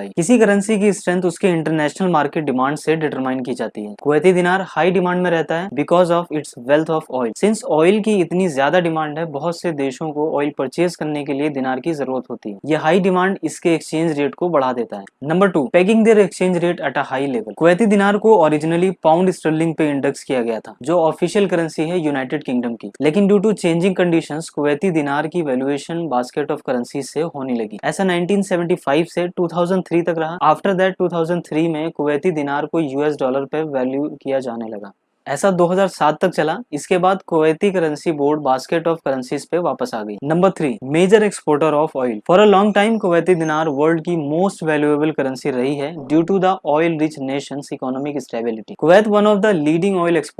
किसी करेंसी की स्ट्रेंथ उसके इंटरनेशनल मार्केट डिमांड से डिटरमाइन की जाती है कुवैती दिनार हाई डिमांड में रहता है because of its wealth of oil since oil की इतनी ज्यादा डिमांड है बहुत से देशों को ऑयल परचेज करने के लिए दिनार की जरूरत होती है यह हाई डिमांड इसके एक्सचेंज रेट को बढ़ा देता है number two pegging their exchange rate at a high level Kuwaiti dinar को ओरिजिनली पाउंड स्टर्लिंग पे इंडेक्स किया गया था जो ऑफिशियल करेंसी है यूनाइटेड किंगडम की लेकिन due to changing condition Kuwaiti dinar की वैल्यूएशन बास्केट ऑफ करेंसी से होने लगी ऐसा नाइनटीन से टू 2003 तक रहा आफ्टर दैट 2003 में कुवैती दिनार को यूएस डॉलर पे वैल्यू किया जाने लगा ऐसा 2007 तक चला इसके बाद Kuwaiti currency board basket of currencies पे वापस आ गई number three major exporter of oil for a long time Kuwaiti dinar world की मोस्ट वैल्यूएबल करेंसी रही है due to the oil rich nation economic stability Kuwait one of the leading oil export